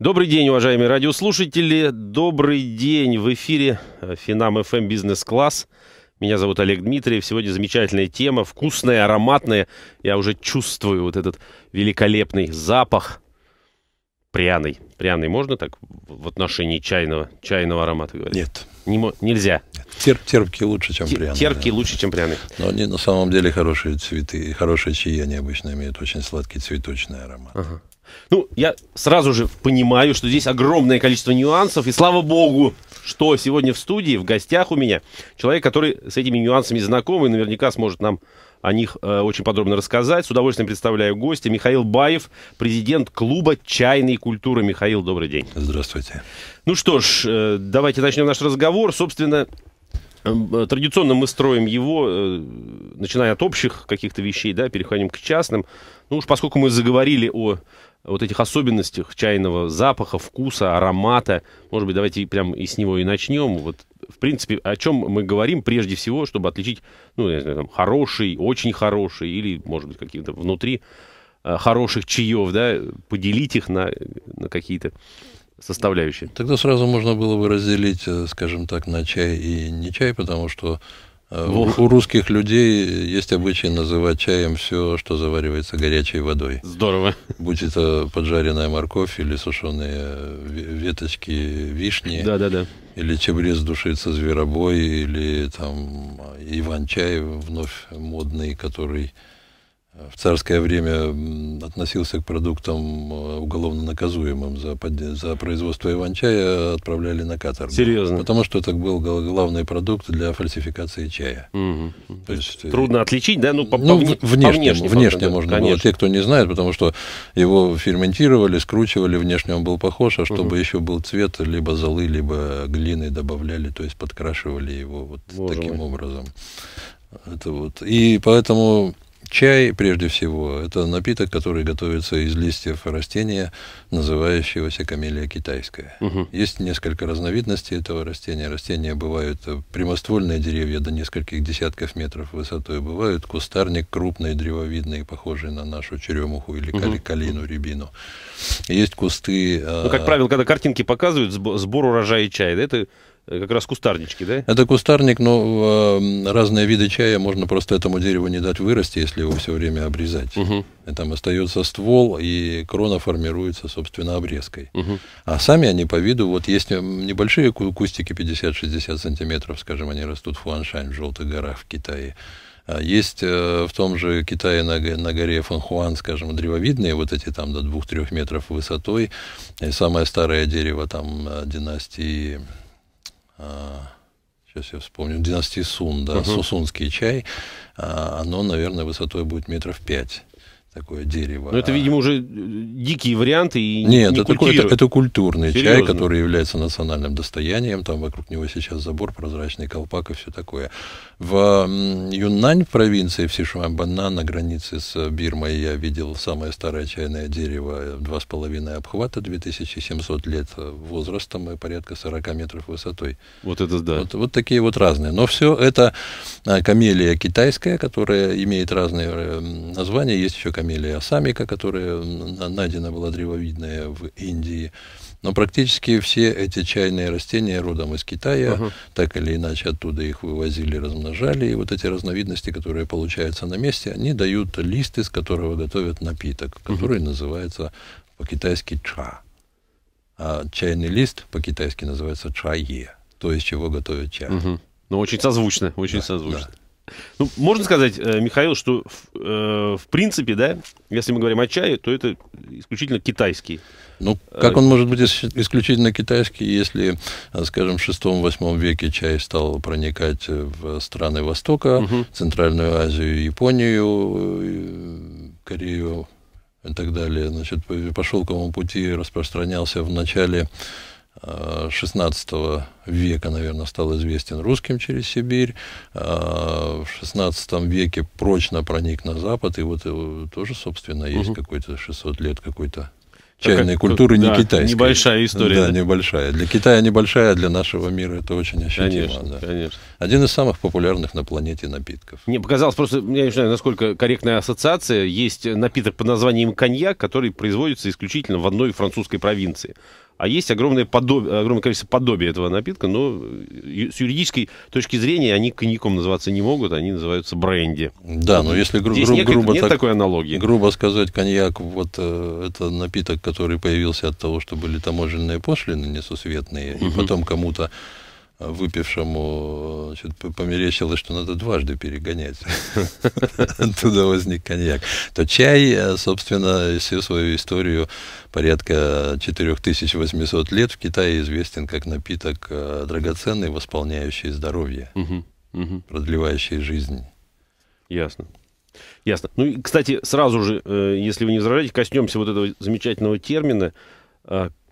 Добрый день, уважаемые радиослушатели. Добрый день. В эфире э, Финам FM эм Бизнес Класс. Меня зовут Олег Дмитриев. Сегодня замечательная тема. Вкусная, ароматная. Я уже чувствую вот этот великолепный запах. Пряный. Пряный можно так в отношении чайного, чайного аромата говорить? Нет. Не, нельзя. Тер, терпкий лучше, чем пряный. Терпкий да. лучше, чем пряный. Но они на самом деле хорошие цветы. Хорошие чаи они обычно имеют очень сладкий цветочный аромат. Ага. Ну, я сразу же понимаю, что здесь огромное количество нюансов, и слава богу, что сегодня в студии, в гостях у меня, человек, который с этими нюансами знаком и наверняка сможет нам о них э, очень подробно рассказать. С удовольствием представляю гостя. Михаил Баев, президент клуба «Чайной культуры». Михаил, добрый день. Здравствуйте. Ну что ж, э, давайте начнем наш разговор. Собственно, э, э традиционно мы строим его, э, начиная от общих каких-то вещей, да, переходим к частным. Ну уж поскольку мы заговорили о вот этих особенностях чайного запаха, вкуса, аромата. Может быть, давайте прям и с него и начнем. Вот, в принципе, о чем мы говорим прежде всего, чтобы отличить, ну, я знаю, там, хороший, очень хороший или, может быть, какие-то внутри э, хороших чаев, да, поделить их на, на какие-то составляющие. Тогда сразу можно было бы разделить, э, скажем так, на чай и не чай, потому что Э, у, у русских людей есть обычай называть чаем все, что заваривается горячей водой. Здорово. Будь это поджаренная морковь или сушеные э, веточки вишни. Да, да, да. Или чебрец душится зверобой, или там э, Иван-чай вновь модный, который в царское время относился к продуктам э, уголовно наказуемым за, за производство иван-чая, отправляли на каторгу. Серьезно? Потому что это был главный продукт для фальсификации чая. Угу. То есть, э, Трудно отличить, да? Ну, по, ну по, внешне, по внешне, внешне да, можно конечно. было. Те, кто не знает, потому что его ферментировали, скручивали, внешне он был похож, а чтобы угу. еще был цвет, либо золы, либо глины добавляли, то есть подкрашивали его вот Боже таким мой. образом. Это вот. И поэтому Чай, прежде всего, это напиток, который готовится из листьев растения, называющегося камелия китайская. Угу. Есть несколько разновидностей этого растения. Растения бывают э, прямоствольные деревья до нескольких десятков метров высотой, бывают кустарник крупный, древовидный, похожий на нашу черемуху или угу. калину, рябину. Есть кусты... Ну, как а, правило, когда картинки показывают сбор урожая чая, да, это Э, как раз кустарнички, да? Это кустарник, но эм, разные виды чая можно просто этому дереву не дать вырасти, если его все время обрезать. Угу. И там остается ствол, и крона формируется, собственно, обрезкой. Угу. А сами они по виду, вот есть эм, небольшие кустики 50-60 сантиметров, скажем, они растут в Хуаншань, в Желтых горах в Китае. А есть э, в том же Китае на, на горе Фанхуан, скажем, древовидные, вот эти там до 2-3 метров высотой. И самое старое дерево там э, династии сейчас а, я вспомню, династии Сун, да, угу. сусунский чай, а, оно, наверное, высотой будет метров пять такое дерево. Но это, а- видимо, уже э, дикие варианты и Нет, не это, культур... это культурный Серьезно? чай, который является национальным достоянием. Там вокруг него сейчас забор, прозрачный колпак и все такое. В Юннань провинции, в Сишуанбана, на границе с Бирмой, я видел самое старое чайное дерево, э, два с половиной обхвата, 2700 лет э, возрастом и порядка 40 метров высотой. Вот это да. Вот, вот такие вот разные. Но все это камелия китайская, которая имеет разные названия. Есть еще камелия самика, которая найдена была древовидная в Индии. Но практически все эти чайные растения родом из Китая, Uh -huh. так или иначе оттуда их вывозили, размножали. И вот эти разновидности, которые получаются на месте, они дают лист, из которого готовят напиток, который Uh -huh. называется по-китайски ча. А чайный лист по-китайски называется чае, то, есть чего готовят чай. Угу. Uh -huh. Ну, очень созвучно, очень да, созвучно. Да. Ну, можно сказать, э, Михаил, что э, в принципе, да, если мы говорим о чае, то это исключительно китайский. Ну, э, как он может быть исключительно китайский, если, э, скажем, в шестом восьмом веке чай стал проникать в страны Востока, угу. Центральную Азию, Японию, Корею и так далее. Значит, по шелковому пути распространялся в начале XVI века, наверное, стал известен русским через Сибирь. А, в XVI веке прочно проник на Запад, и вот э, тоже, собственно, есть угу. какой-то 600 лет какой-то чайной как, культуры да, не китайской. Небольшая история. Да, да, небольшая. Для Китая небольшая, а для нашего мира это очень ощутимо. Конечно, да. конечно. Один из самых популярных на планете напитков. Мне показалось просто, я не знаю, насколько корректная ассоциация. Есть напиток под названием коньяк, который производится исключительно в одной французской провинции а есть огромное, подобие, огромное количество подобий этого напитка, но э, с юридической точки зрения они коньяком называться не могут, они называются бренди. Да, но если гру- Здесь гру- некак, грубо нет так, такой аналогии. Грубо сказать, коньяк вот э, это напиток, который появился от того, что были таможенные пошлины несусветные, угу. и потом кому-то выпившему значит, померещилось, что надо дважды перегонять. Оттуда возник коньяк. То чай, э, собственно, всю свою историю порядка 4800 лет в Китае известен как напиток э, драгоценный, восполняющий здоровье, продлевающий жизнь. Ясно. Ясно. Ну и, кстати, сразу же, э, если вы не возражаете, коснемся вот этого замечательного термина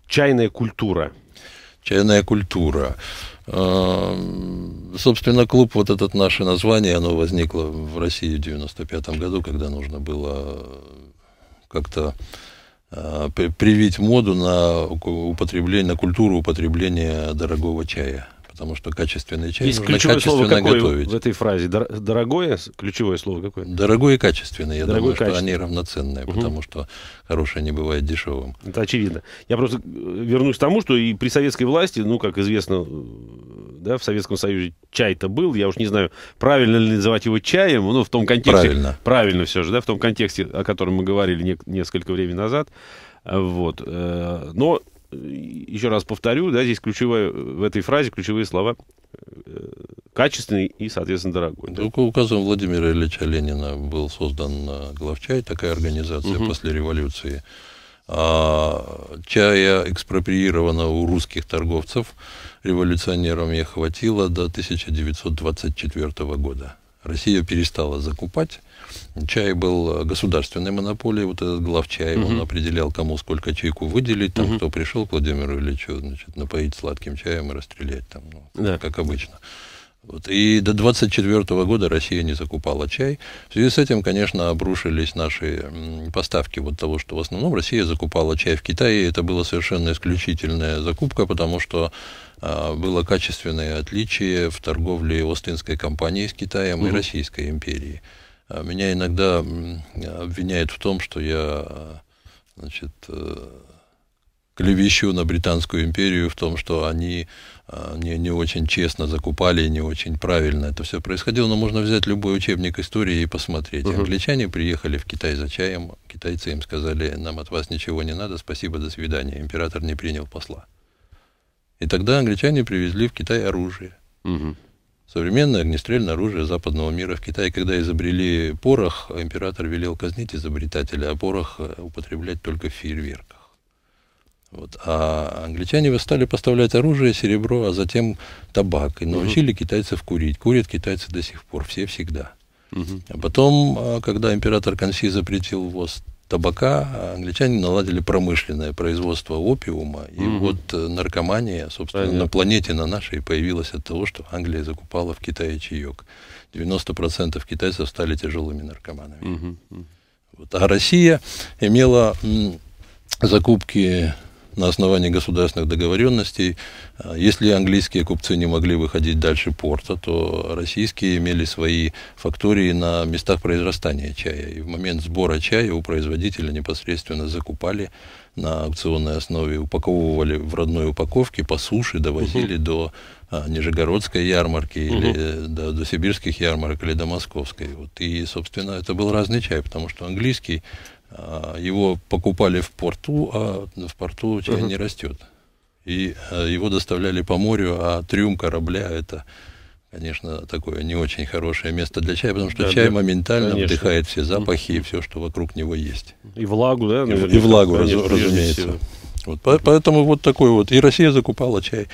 «чайная культура». Чайная культура. Эм, собственно, клуб, вот этот наше название, оно возникло в России в 95 году, когда нужно было как-то э, привить моду на употребление, на культуру употребления дорогого чая потому что качественный чай Есть нужно качественно слово какое готовить. в этой фразе? Дорогое? Ключевое слово какое? Дорогое и качественное. Я Дорогое, думаю, качественное. что они равноценные, угу. потому что хорошее не бывает дешевым. Это очевидно. Я просто э, вернусь к тому, что и при советской власти, ну, как известно, э, да, в Советском Союзе чай-то был, я уж не знаю, правильно ли называть его чаем, ну, в том контексте... Правильно. Правильно все же, да, в том контексте, о котором мы говорили не, несколько времени назад. Э, вот. Но еще раз повторю, да, здесь ключевое, в этой фразе ключевые слова э, качественный и, соответственно, дорогой. Только Указом Владимира Ильича Ленина был создан э, главчай, такая организация угу. после революции. А, чая экспроприировано у русских торговцев, революционерам я хватило до 1924 года. Россия перестала закупать. Чай был э, государственной монополией, вот этот главчай, угу. он определял, кому сколько чайку выделить, там, угу. кто пришел к Владимиру Ильичу, значит, напоить сладким чаем и расстрелять там, ну, да. как обычно. Вот. И до 24 года Россия не закупала чай. В связи с этим, конечно, обрушились наши поставки вот того, что в основном Россия закупала чай в Китае. Это была совершенно исключительная закупка, потому что а, было качественное отличие в торговле Остинской компании с Китаем угу. и Российской империей. А, меня иногда обвиняют в том, что я значит, э, клевещу на Британскую империю в том, что они а, не, не очень честно закупали, не очень правильно это все происходило. Но можно взять любой учебник истории и посмотреть. Uh-huh. Англичане приехали в Китай за чаем, китайцы им сказали, нам от вас ничего не надо, спасибо, до свидания. Император не принял посла. И тогда англичане привезли в Китай оружие. Угу. Современное огнестрельное оружие западного мира. В Китае, когда изобрели порох, император велел казнить изобретателя, а порох э, употреблять только в фейерверках. Вот. А англичане стали поставлять оружие, серебро, а затем табак. И научили угу. китайцев курить. Курят китайцы до сих пор, все всегда. Угу. А потом, а, когда император Канси запретил ввоз табака а англичане наладили промышленное производство опиума, и угу. вот э, наркомания, собственно, Понятно. на планете на нашей появилась от того, что Англия закупала в Китае чаек. 90% китайцев стали тяжелыми наркоманами. Угу. Вот. А Россия имела закупки на основании государственных договоренностей. А если английские купцы не могли выходить дальше порта, то российские имели свои фактории на местах произрастания чая. И в момент сбора чая у производителя непосредственно закупали на аукционной основе, упаковывали в родной упаковке по суше, довозили угу. до а, Нижегородской ярмарки угу. или до, до сибирских ярмарок или до московской. Вот. И, собственно, это был разный чай, потому что английский а, его покупали в порту, а в порту у тебя uh-huh. не растет. И а, его доставляли по морю, а трюм корабля это, конечно, такое не очень хорошее место для чая, потому что да, чай да, моментально конечно. вдыхает все запахи и все, что вокруг него есть. И влагу, да? и, и влагу, раз, разумеется. Вот, поэтому вот такой вот. И Россия закупала чай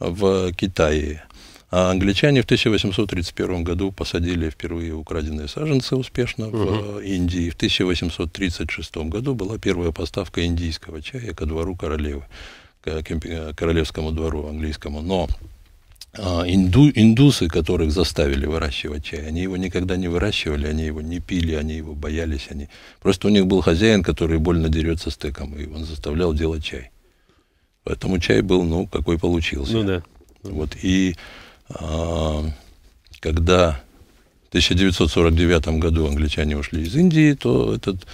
в Китае. А англичане в 1831 году посадили впервые украденные саженцы успешно угу. в Индии. В 1836 году была первая поставка индийского чая ко двору королевы, к королевскому двору английскому. Но а, инду, индусы, которых заставили выращивать чай, они его никогда не выращивали, они его не пили, они его боялись. Они... Просто у них был хозяин, который больно дерется с теком, и он заставлял делать чай. Поэтому чай был, ну, какой получился. Ну да. Вот, и а, когда в 1949 году англичане ушли из Индии, то этот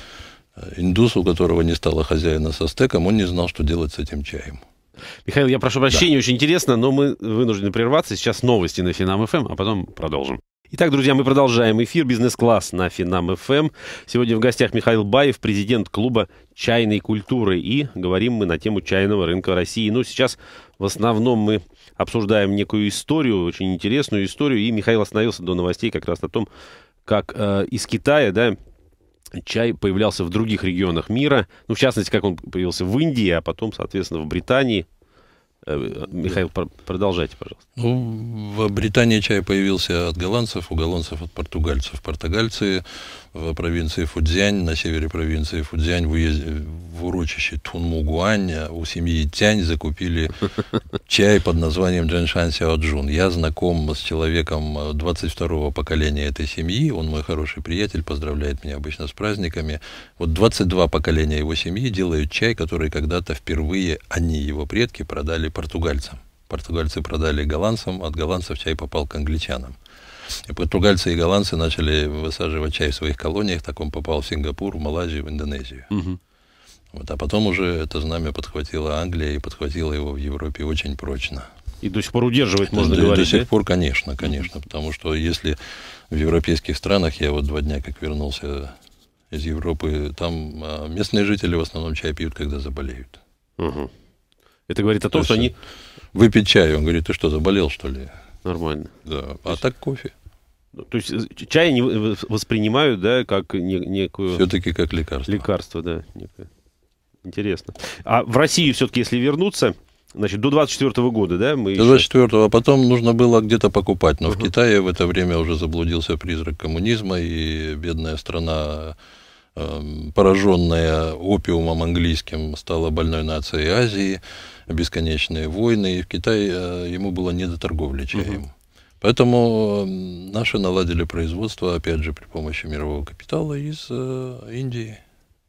э, индус, у которого не стало хозяина со стеком, он не знал, что делать с этим чаем. Михаил, я прошу прощения, да. очень интересно, но мы вынуждены прерваться. Сейчас новости на Финам ФМ, эм, а потом продолжим. Итак, друзья, мы продолжаем эфир «Бизнес-класс» на Финам ФМ. Эм. Сегодня в гостях Михаил Баев, президент клуба «Чайной культуры». И говорим мы на тему чайного рынка России. Ну, сейчас в основном мы обсуждаем некую историю, очень интересную историю. И Михаил остановился до новостей как раз о том, как э, из Китая, да, чай появлялся в других регионах мира. Ну, в частности, как он появился в Индии, а потом, соответственно, в Британии. Э, Михаил, продолжайте, пожалуйста. Ну, в Британии чай появился от голландцев, у голландцев от португальцев. Португальцы в провинции Фудзянь, на севере провинции Фудзянь, в, уезде, в урочище Тунмугуань а у семьи Тянь закупили чай под названием Джаншан Сяоджун. Я знаком с человеком 22-го э, поколения этой семьи, он мой хороший приятель, поздравляет меня обычно с праздниками. Вот 22 поколения его семьи делают чай, который когда-то впервые они, его предки, продали португальцам. Португальцы продали голландцам, от голландцев чай попал к англичанам. И португальцы и голландцы начали высаживать чай в своих колониях. Так он попал в Сингапур, в Малайзию, в Индонезию. Угу. Вот, а потом уже это знамя подхватила Англия и подхватила его в Европе очень прочно. И до сих пор удерживать можно до, говорить, До сих да? пор, конечно, конечно. mm Потому что если в европейских странах, я вот два дня как вернулся из Европы, там а, местные жители в основном чай пьют, когда заболеют. Угу. Это говорит о том, То что они... Выпить чай, он говорит, ты что, заболел, что ли? Нормально. Да, а есть... так кофе. То есть э, чай они воспринимают, да, как некую... Все-таки как лекарство. Лекарство, да. Некое. Интересно. А в России все-таки, если вернуться, значит, до 24 года, да? Мы до 24 еще... а потом нужно было где-то покупать. Но угу. в Китае в это время уже заблудился призрак коммунизма, и бедная страна эм, пораженная опиумом английским, стала больной нацией Азии, бесконечные войны, и в Китае э, ему было не до торговли чаем. Угу. Поэтому наши наладили производство, опять же, при помощи мирового капитала из э, Индии.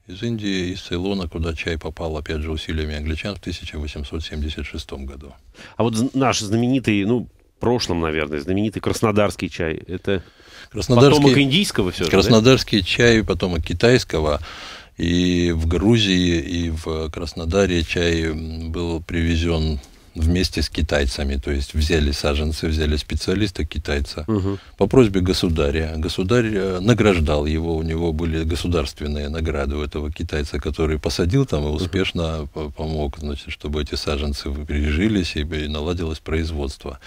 Из Индии, из Цейлона, куда чай попал, опять же, усилиями англичан в 1876 году. А вот наш знаменитый, ну, прошлом, наверное, знаменитый краснодарский чай, это краснодарский, потомок индийского все же, Краснодарский да? чай, потомок китайского. И в Грузии, и в Краснодаре чай был привезен вместе с китайцами. То есть взяли саженцы, взяли специалиста китайца угу. по просьбе государя. Государь э, награждал его, у него были государственные награды у этого китайца, который посадил там и успешно угу. помог, значит, чтобы эти саженцы прижились и наладилось производство.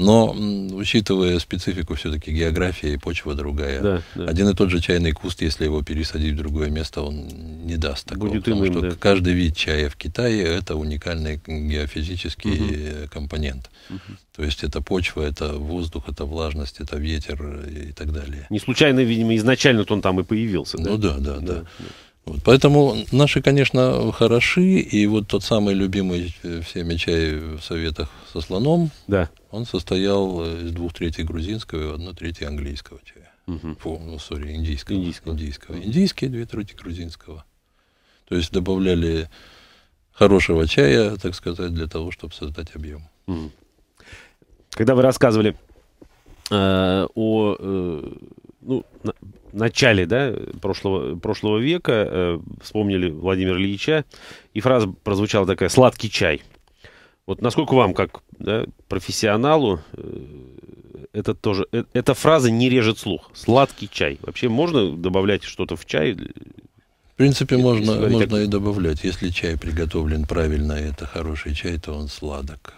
Но, учитывая специфику все-таки географии, почва другая. Да, да. Один и тот же чайный куст, если его пересадить в другое место, он не даст такого. Будет потому иным, что да. каждый вид чая в Китае – это уникальный геофизический угу. компонент. Угу. То есть это почва, это воздух, это влажность, это ветер и так далее. Не случайно, видимо, изначально он там и появился. Да? Ну да, да, да. да. да. Вот, поэтому наши, конечно, хороши, и вот тот самый любимый э, всеми чай в советах со слоном, да. он состоял э, из двух третей грузинского и одной трети английского чая. Угу. Фу, ну, сори, индийского. Индийского. индийского. Угу. Индийские две трети грузинского. То есть добавляли хорошего чая, так сказать, для того, чтобы создать объем. Когда вы рассказывали э, о э, ну, на, начале да, прошлого, прошлого века э, вспомнили Владимира Ильича, и фраза прозвучала такая «сладкий чай». Вот насколько вам, как да, профессионалу, э, это тоже, э, эта фраза не режет слух. Сладкий чай. Вообще можно добавлять что-то в чай? В принципе, можно, можно так... и добавлять. Если чай приготовлен правильно, и это хороший чай, то он сладок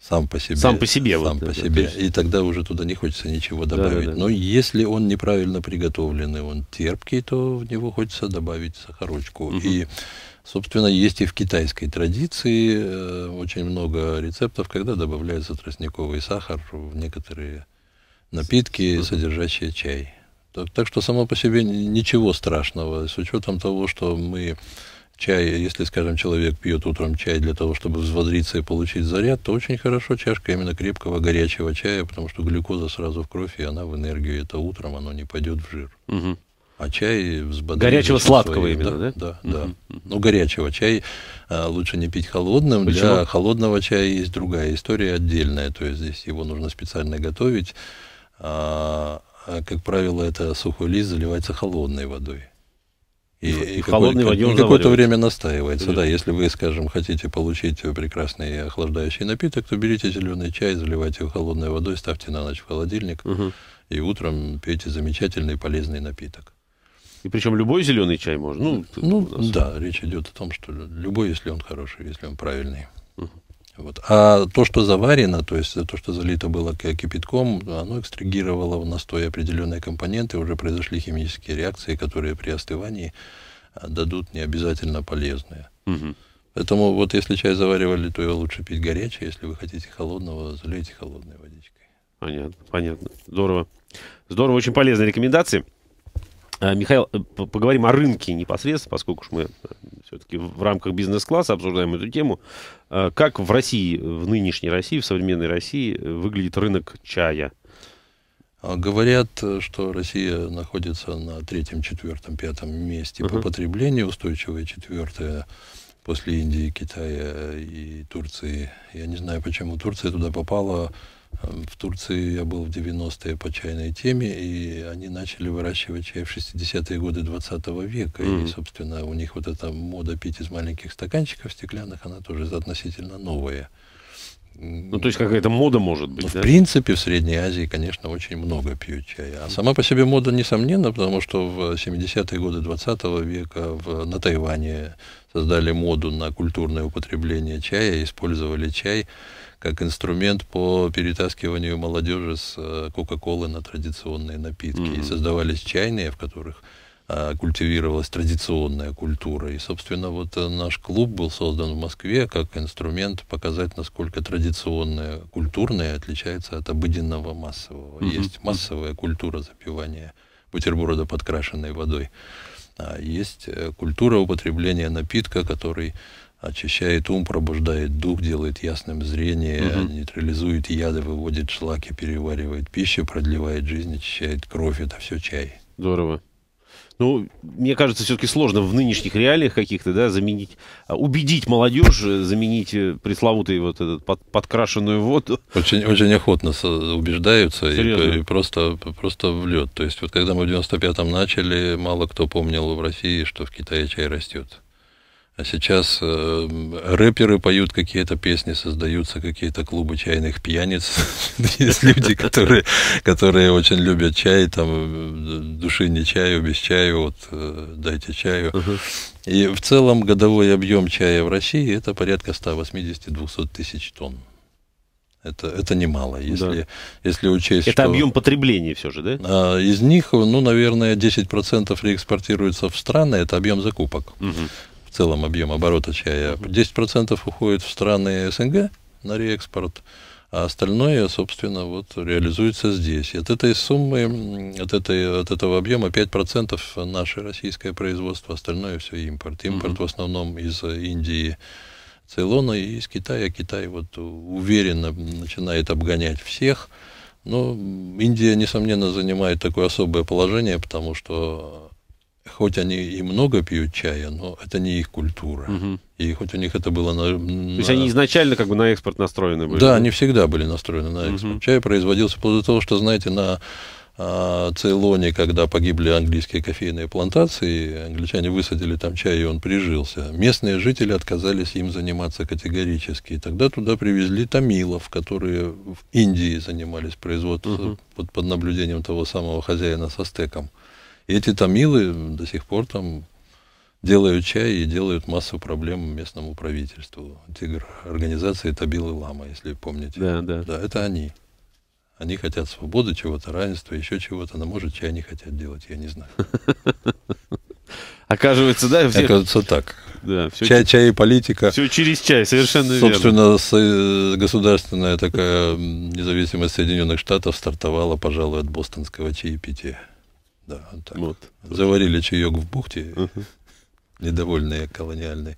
сам по себе. Сам по себе. Сам вот, по да, себе. Да, и тогда уже туда не хочется ничего добавить. Да, да, да. Но если он неправильно приготовленный, он терпкий, то в него хочется добавить сахарочку. Угу. И, собственно, есть и в китайской традиции э, очень много рецептов, когда добавляется тростниковый сахар в некоторые напитки, содержащие чай. Так, так что само по себе ничего страшного. С учетом того, что мы чая, если, скажем, человек пьет утром чай для того, чтобы взводриться и получить заряд, то очень хорошо чашка именно крепкого горячего чая, потому что глюкоза сразу в кровь, и она в энергию. Это утром, оно не пойдет в жир. Угу. А чай взбодрит. Горячего сладкого своей, именно, да? Да, да. да. Ну, горячего. чая а, лучше не пить холодным. Почему? Для холодного чая есть другая история отдельная. То есть здесь его нужно специально готовить. А, а как правило, это сухой лист заливается холодной водой. И, и, и холодной какое, водой какое-то время настаивается, да. Если вы, скажем, хотите получить прекрасный охлаждающий напиток, то берите зеленый чай, заливайте его холодной водой, ставьте на ночь в холодильник, угу. и утром пейте замечательный полезный напиток. И причем любой зеленый чай можно. Ну, ну да, речь идет о том, что любой, если он хороший, если он правильный. Вот. А то, что заварено, то есть то, что залито было кипятком, оно экстрагировало в настой определенные компоненты, уже произошли химические реакции, которые при остывании а, дадут не обязательно полезные. Угу. Поэтому вот если чай заваривали, то его лучше пить горячий, если вы хотите холодного, залейте холодной водичкой. Понятно, понятно. Здорово. Здорово, очень полезные рекомендации. А, Михаил, э, поговорим о рынке непосредственно, поскольку уж мы э, все-таки в рамках бизнес-класса обсуждаем эту тему. Э, как в России, в нынешней России, в современной России э, выглядит рынок чая? А, говорят, что Россия находится на третьем, четвертом, пятом месте uh-huh. по потреблению, устойчивое четвертое после Индии, Китая и Турции. Я не знаю, почему Турция туда попала Эм, в Турции я был в 90-е по чайной теме, и они начали выращивать чай в 60-е годы 20 -го века. Mm-hmm. И, собственно, у них вот эта мода пить из маленьких стаканчиков стеклянных, она тоже относительно новая. Ну, то есть какая-то мода может быть, ну, да? В принципе, в Средней Азии, конечно, очень много пьют чая. А сама по себе мода, несомненно, потому что в 70-е годы 20 -го века в, на Тайване создали моду на культурное употребление чая, использовали чай как инструмент по перетаскиванию молодежи с э, Кока-Колы на традиционные напитки. Mm-hmm. И создавались чайные, в которых а, культивировалась традиционная культура. И, собственно, вот э, наш клуб был создан в Москве как инструмент показать, насколько традиционная культурная отличается от обыденного массового. Mm-hmm. Есть массовая культура запивания бутерброда подкрашенной водой. А есть э, культура употребления напитка, который очищает ум, пробуждает дух, делает ясным зрение, угу. нейтрализует яды, выводит шлаки, переваривает пищу, продлевает жизнь, очищает кровь. Это все чай. Здорово. Ну, мне кажется, все-таки сложно в нынешних реалиях каких-то, да, заменить, а, убедить молодежь, э, заменить э, пресловутый вот этот под, подкрашенную воду. Очень, очень охотно убеждаются и, и просто, просто в лед. То есть вот когда мы в 95-м начали, мало кто помнил в России, что в Китае чай растет. А сейчас э, рэперы поют какие-то песни, создаются какие-то клубы чайных пьяниц. Есть люди, которые, которые очень любят чай, там э, души не чаю, без чаю, вот э, дайте чаю. И в целом годовой объем чая в России это порядка 180-200 тысяч тонн. Это, это немало, если, да. если учесть... Это что, объем потребления все же, да? А, из них, ну, наверное, 10% реэкспортируется в страны, это объем закупок. Угу в целом объем оборота чая. 10% уходит в страны СНГ на реэкспорт, а остальное, собственно, вот реализуется здесь. И от этой суммы, от, этой, от этого объема 5% наше российское производство, остальное все импорт. Импорт mm-hmm. в основном из Индии, Цейлона и из Китая. Китай вот уверенно начинает обгонять всех. Но Индия, несомненно, занимает такое особое положение, потому что хоть они и много пьют чая, но это не их культура. Угу. И хоть у них это было на, на... То есть они изначально как бы на экспорт настроены были? Да, они всегда были настроены на экспорт. Угу. Чай производился после того, что, знаете, на а, Цейлоне, когда погибли английские кофейные плантации, англичане высадили там чай, и он прижился. Местные жители отказались им заниматься категорически. И тогда туда привезли тамилов, которые в Индии занимались производством угу. под, под наблюдением того самого хозяина со стеком. И эти тамилы до сих пор там делают чай и делают массу проблем местному правительству. Тигр, организации Табилы Лама, если помните. Да, да. Да, это они. Они хотят свободы, чего-то, равенства, еще чего-то, но, может, чай не хотят делать, я не знаю. Оказывается, да? Всех... Оказывается, так. Да, все... Чай, чай и политика. Все через чай, совершенно Собственно, верно. Собственно, э, государственная такая независимость Соединенных Штатов стартовала, пожалуй, от бостонского чаепития. Да, вот так. Вот. Заварили чаек в бухте, угу. недовольные колониальные.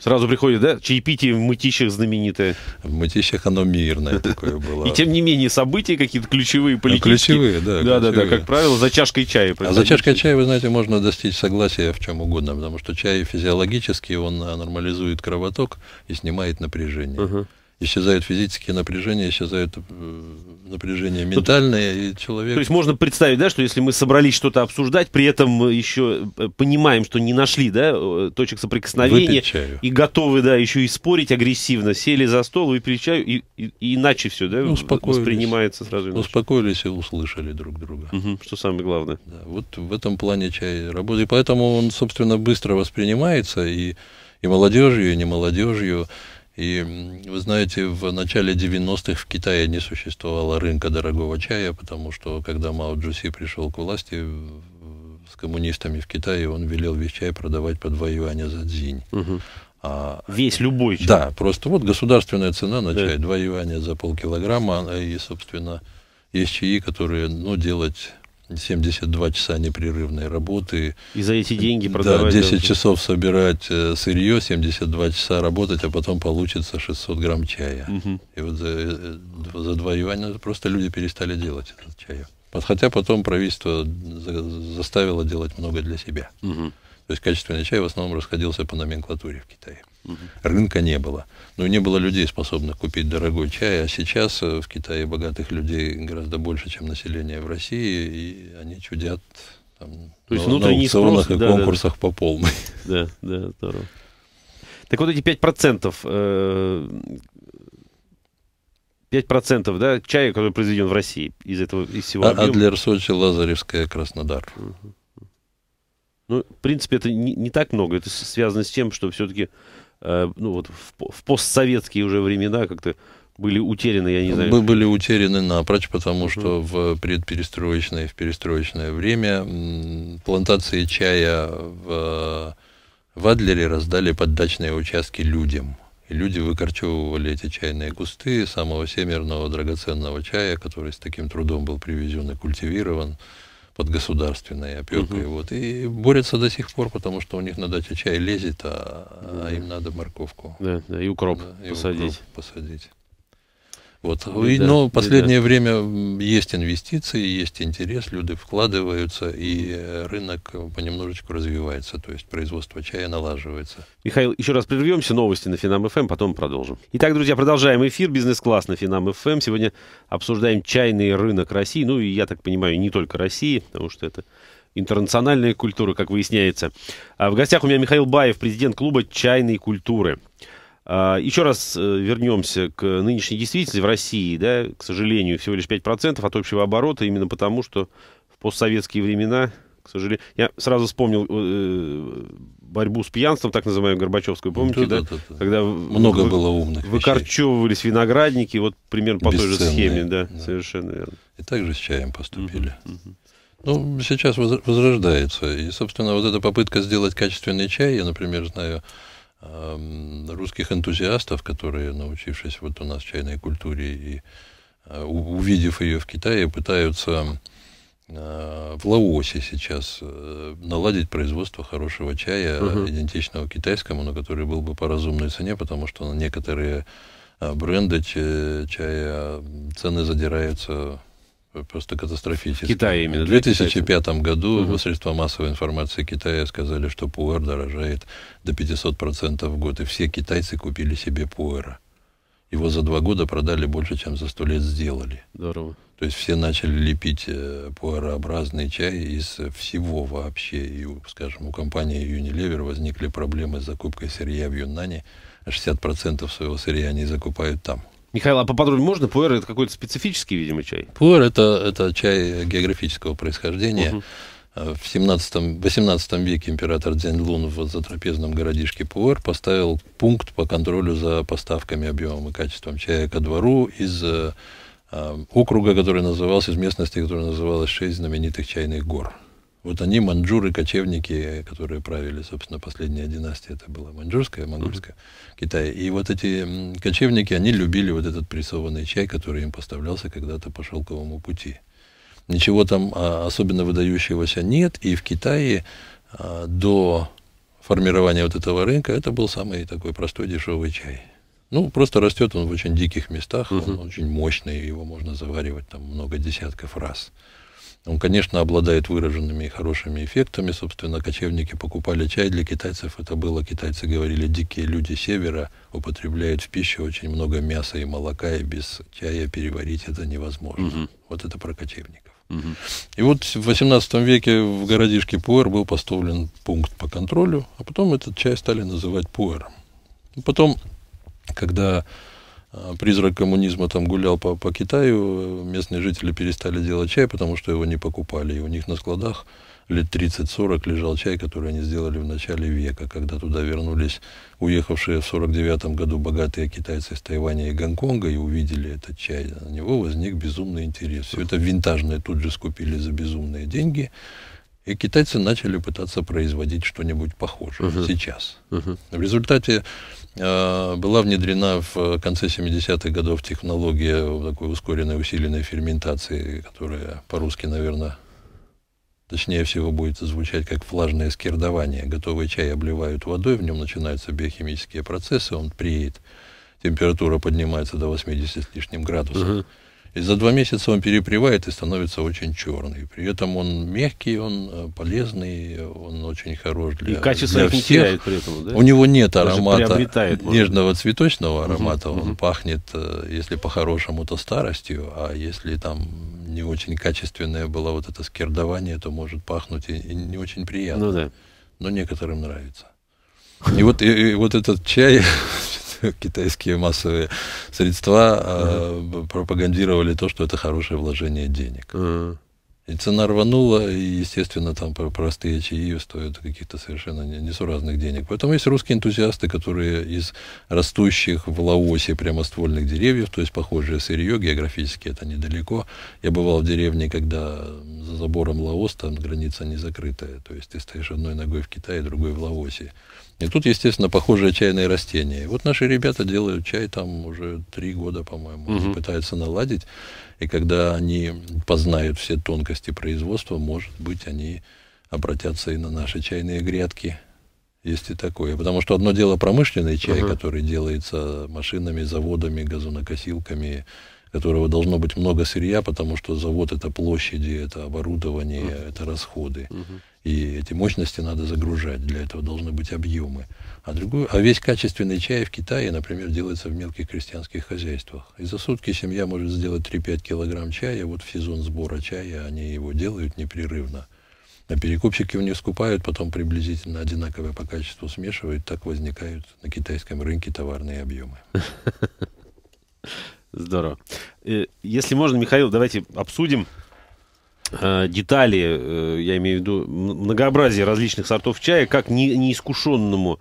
Сразу приходит, да, чаепитие в мытищах знаменитое. В мытищах оно мирное такое было. И тем не менее, события какие-то ключевые ну, политические. Ключевые, да. Да, да, да, как правило, за чашкой чая. А за чашкой чая, вы знаете, можно достичь согласия в чем угодно, потому что чай физиологически, он а, нормализует кровоток и снимает напряжение исчезают физические напряжения, исчезают э, напряжения ну, ментальные, и человек... То есть можно представить, да, что если мы собрались что-то обсуждать, при этом еще э, понимаем, что не нашли, да, э, точек соприкосновения, и готовы, да, еще и спорить агрессивно, сели за стол, выпили чаю, и, и, и иначе все, да, ну, успокоились, воспринимается сразу. Иначе. Успокоились и услышали друг друга. Угу, что самое главное. Да, вот в этом плане чай работает, и поэтому он, собственно, быстро воспринимается, и, и молодежью, и не молодежью, и вы знаете, в начале 90-х в Китае не существовало рынка дорогого чая, потому что когда Мао Джуси пришел к власти э, с коммунистами в Китае, он велел весь чай продавать по 2 юаня за дзинь. Угу. А, весь любой чай? Да, просто вот государственная цена на да. чай, 2 юаня за полкилограмма, а, и, собственно, есть чаи, которые, ну, делать 72 часа непрерывной работы. И за эти деньги продавать? Да, 10 часов собирать э, сырье, 72 часа работать, а потом получится 600 грамм чая. Угу. И вот за, э, э, за 2 юаня ну, просто люди перестали делать этот чай. Хотя потом правительство заставило делать много для себя. Угу. То есть качественный чай в основном расходился по номенклатуре в Китае. Рынка не было. Ну, не было людей, способных купить дорогой чай, а сейчас э, в Китае богатых людей гораздо больше, чем население в России, и они чудят там, То есть на, внутренний на аукционах спрос, и да, конкурсах да, по полной. Да, да, здорово. Так вот эти 5%, 5% э, да, чая, который произведен в России из этого из всего а, а объема. Адлер, Сочи, Лазаревская, Краснодар. Угу. Ну, в принципе, это не, не так много. Это связано с тем, что все-таки Э, ну вот в, в постсоветские уже времена как-то были утеряны, я не знаю. Мы были утеряны напрочь, потому что в предперестроечное, в перестроечное время плантации чая в, в Адлере раздали поддачные участки людям. И люди выкорчевывали эти чайные кусты самого семерного драгоценного чая, который с таким трудом был привезен и культивирован под государственной опекой. Угу. Вот, и борются до сих пор, потому что у них на даче чай лезет, а, а да. а им надо морковку. Да, да и укроп да, посадить. И укроп посадить. Вот. Ну и, да, но в последнее да. время есть инвестиции, есть интерес, люди вкладываются, и э, рынок э, понемножечку развивается, то есть производство чая налаживается. Михаил, еще раз прервемся, новости на Финам ФМ, эм, потом продолжим. Итак, друзья, продолжаем эфир, бизнес-класс на Финам ФМ. Эм. Сегодня обсуждаем чайный рынок России, ну и, я так понимаю, не только России, потому что это интернациональная культура, как выясняется. А в гостях у меня Михаил Баев, президент клуба чайной культуры. А, еще раз э, вернемся к нынешней действительности в России, да, к сожалению, всего лишь 5% от общего оборота, именно потому, что в постсоветские времена, к сожалению... Я сразу вспомнил э, борьбу с пьянством, так называемую Горбачевскую, помните, да? да, да, да. Когда Много вы, было умных Выкорчевывались вещей. виноградники, вот примерно по той же схеме, да, да, совершенно верно. И так же с чаем поступили. Угу, угу. Ну, сейчас возрождается. И, собственно, вот эта попытка сделать качественный чай, я, например, знаю Эм, русских энтузиастов, которые, научившись вот у нас чайной культуре и э, увидев ее в Китае, пытаются э, в Лаосе сейчас э, наладить производство хорошего чая, угу. идентичного китайскому, но который был бы по разумной цене, потому что на некоторые бренды чая цены задираются просто катастрофически. Китай именно. В 2005 году угу. средства массовой информации Китая сказали, что пуэр дорожает до 500% в год, и все китайцы купили себе пуэра. Его за два года продали больше, чем за сто лет сделали. Здорово. То есть все начали лепить э, пуэрообразный чай из всего вообще. И, скажем, у компании Unilever возникли проблемы с закупкой сырья в Юннане. 60% своего сырья они закупают там. Михаил, а поподробнее можно? Пуэр это какой-то специфический, видимо, чай? Пуэр это, это чай географического происхождения. Угу. В 17, 18 веке император Дзяньлун в затрапезном городишке Пуэр поставил пункт по контролю за поставками, объемом и качеством чая ко двору из э, э округа, который назывался, из местности, которая называлась «Шесть знаменитых чайных гор». Вот они, манджуры, кочевники, которые правили, собственно, последняя династия, это была маньчжурская, монгольская, mm-hmm. Китай. И вот эти кочевники, они любили вот этот прессованный чай, который им поставлялся когда-то по шелковому пути. Ничего там а, особенно выдающегося нет, и в Китае а, до формирования вот этого рынка это был самый такой простой дешевый чай. Ну, просто растет он в очень диких местах, uh-huh. он очень мощный, его можно заваривать там много десятков раз. Он, конечно, обладает выраженными и хорошими эффектами. Собственно, кочевники покупали чай для китайцев. Это было, китайцы говорили, дикие люди севера употребляют в пищу очень много мяса и молока, и без чая переварить это невозможно. Угу. Вот это про кочевников. Угу. И вот в 18 веке в городишке Пуэр был поставлен пункт по контролю, а потом этот чай стали называть Пуэром. Потом, когда а, призрак коммунизма там гулял по, по Китаю, местные жители перестали делать чай, потому что его не покупали. И у них на складах лет 30-40 лежал чай, который они сделали в начале века, когда туда вернулись уехавшие в 49 году богатые китайцы из Тайваня и Гонконга и увидели этот чай. На него возник безумный интерес. Все это винтажное тут же скупили за безумные деньги. И китайцы начали пытаться производить что-нибудь похожее uh -huh. сейчас. Uh -huh. В результате э, была внедрена в конце 70-х годов технология такой ускоренной, усиленной ферментации, которая по-русски, наверное, точнее всего будет звучать как влажное скирдование. Готовый чай обливают водой, в нем начинаются биохимические процессы, он приедет, температура поднимается до 80 с лишним градусов. Uh -huh. И за два месяца он перепревает и становится очень черный. При этом он мягкий, он э, полезный, он очень хорош для, и качество для всех. Не при этом, да? У него нет аромата нежного цветочного аромата. Угу, он угу. пахнет, э, если по-хорошему, то старостью, а если там не очень качественное было вот это скердование, то может пахнуть и, и не очень приятно. Ну да. Но некоторым нравится. И вот, и, и вот этот чай китайские массовые средства угу. пропагандировали то, что это хорошее вложение денег. И цена рванула, и, естественно, там простые чаи стоят каких-то совершенно несуразных денег. Поэтому есть русские энтузиасты, которые из растущих в Лаосе прямоствольных деревьев, то есть похожее сырье, географически это недалеко. Я бывал в деревне, когда за забором Лаос, там граница не закрытая, то есть ты стоишь одной ногой в Китае, другой в Лаосе. И тут, естественно, похожие чайные растения. вот наши ребята делают чай там уже три года, по-моему, угу. пытаются наладить. И когда они познают все тонкости производства, может быть, они обратятся и на наши чайные грядки. Есть и такое. Потому что одно дело промышленный чай, угу. который делается машинами, заводами, газонокосилками, которого должно быть много сырья, потому что завод это площади, это оборудование, угу. это расходы. Угу. И эти мощности надо загружать, для этого должны быть объемы. А, другой, а весь качественный чай в Китае, например, делается в мелких крестьянских хозяйствах. И за сутки семья может сделать 3-5 килограмм чая, вот в сезон сбора чая они его делают непрерывно. А перекупщики у них скупают, потом приблизительно одинаковое по качеству смешивают. Так возникают на китайском рынке товарные объемы. Здорово. Э, если можно, Михаил, давайте обсудим Э, детали, э, я имею в виду многообразие различных сортов чая, как не, неискушенному,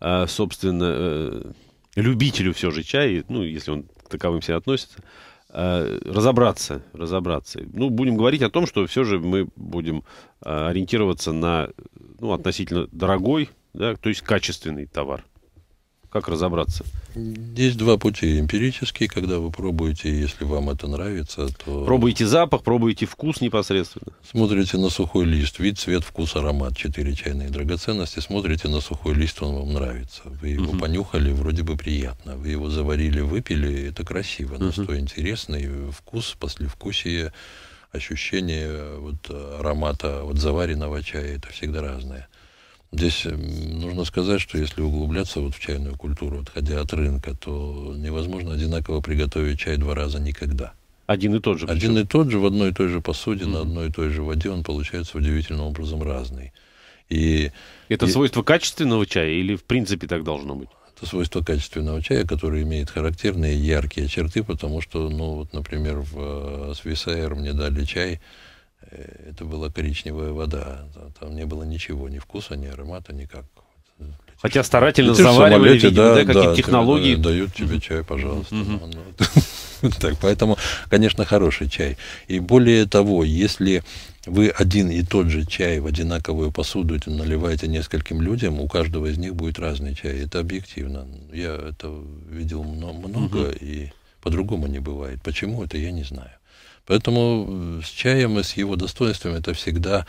э, собственно, любителю все же чая, ну, если он к таковым себя относится, разобраться, разобраться. Ну, будем говорить о том, что все же мы будем ориентироваться на ну, относительно дорогой, да, то есть качественный товар. Как разобраться? Здесь два пути. Эмпирический, когда вы пробуете, если вам это нравится, то... Пробуете запах, пробуете вкус непосредственно. Смотрите на сухой лист. Вид, цвет, вкус, аромат. Четыре чайные драгоценности. Смотрите на сухой лист, он вам нравится. Вы его угу. понюхали, вроде бы приятно. Вы его заварили, выпили, это красиво. Угу. Настой интересный, вкус, послевкусие, ощущение вот, э, аромата вот, заваренного чая, это всегда разное. Здесь э, нужно сказать, что если углубляться вот в чайную культуру, отходя от рынка, то невозможно одинаково приготовить чай два раза никогда. Один и тот же. Причем. Один и тот же в одной и той же посуде, mm-hmm. на одной и той же воде он получается удивительным образом разный. И это и... свойство качественного чая или в принципе так должно быть? Это свойство качественного чая, который имеет характерные яркие черты, потому что, ну вот, например, в Свисайер э, мне дали чай Э, это была коричневая вода. Там не было ничего, ни вкуса, ни аромата, никак. Хотя старательно Летишь заваривали, самолете, видимо, да, да, какие да, технологии. Да, дают тебе чай, пожалуйста. Ну, ну, так, поэтому, конечно, хороший чай. И более того, если вы один и тот же чай в одинаковую посуду наливаете нескольким людям, у каждого из них будет разный чай. Это объективно. Я это видел много, много и по-другому не бывает. Почему это, я не знаю. Поэтому э, с чаем и с его достоинствами это всегда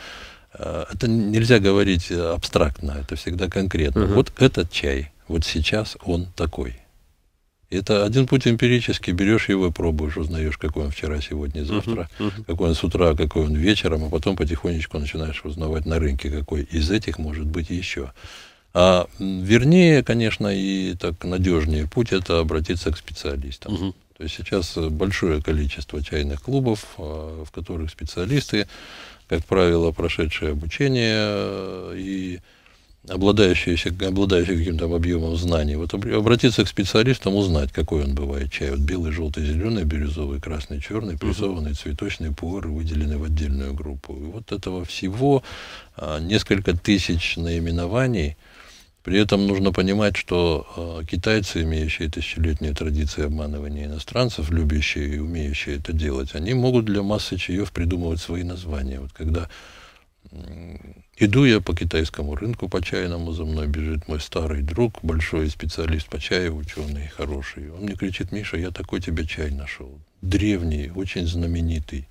э, это нельзя говорить э, абстрактно, это всегда конкретно. Угу. Вот этот чай, вот сейчас он такой. Это один путь эмпирический, берешь его и пробуешь, узнаешь, какой он вчера, сегодня, завтра, uh-huh, какой он с утра, какой он вечером, а потом потихонечку начинаешь узнавать на рынке, какой из этих может быть еще. А вернее, конечно, и так надежнее путь это обратиться к специалистам. uh то есть сейчас э, большое количество чайных клубов, э, в которых специалисты, как правило, прошедшие обучение э, и обладающие, обладающие каким-то объемом знаний. Вот обратиться к специалистам, узнать, какой он бывает чай. Вот белый, желтый, зеленый, бирюзовый, красный, черный, прессованный, цветочный, пуэр выделенный в отдельную группу. И вот этого всего а, несколько тысяч наименований – при этом нужно понимать, что э, китайцы, имеющие тысячелетние традиции обманывания иностранцев, любящие и умеющие это делать, они могут для массы чаев придумывать свои названия. Вот когда э, иду я по китайскому рынку по чайному, за мной бежит мой старый друг, большой специалист по чаю, ученый хороший. Он мне кричит, Миша, я такой тебе чай нашел. Древний, очень знаменитый.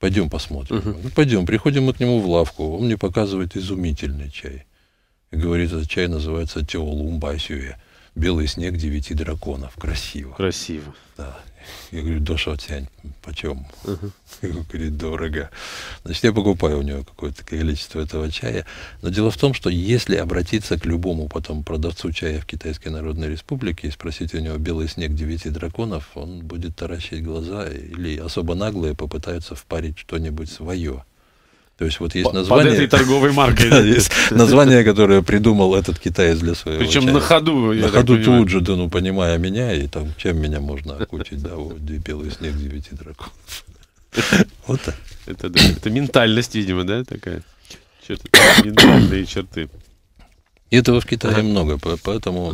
Пойдем посмотрим. Uh-huh. Ну, пойдем, приходим мы к нему в лавку. Он мне показывает изумительный чай. Говорит, этот чай называется Теолумбайсюэ. Белый снег девяти драконов. Красиво. Красиво. Да. Я говорю, Доша Тянь, почем? Uh-huh. Он говорит, дорого. Значит, я покупаю у него какое-то количество этого чая. Но дело в том, что если обратиться к любому потом продавцу чая в Китайской Народной Республике и спросить у него белый снег девяти драконов, он будет таращить глаза или особо наглые попытаются впарить что-нибудь свое. То есть вот есть название... Под этой торговой маркой. да, есть название, которое придумал этот китаец для своего Причем чая. на ходу. На ходу тут понимаю. же, да, ну, понимая меня, и там, чем меня можно окутить, да, вот две белые снег девяти драконов. Вот так. Это, да, это ментальность, видимо, да, такая? Черт, ментальные черты. И этого в Китае ага. много, поэтому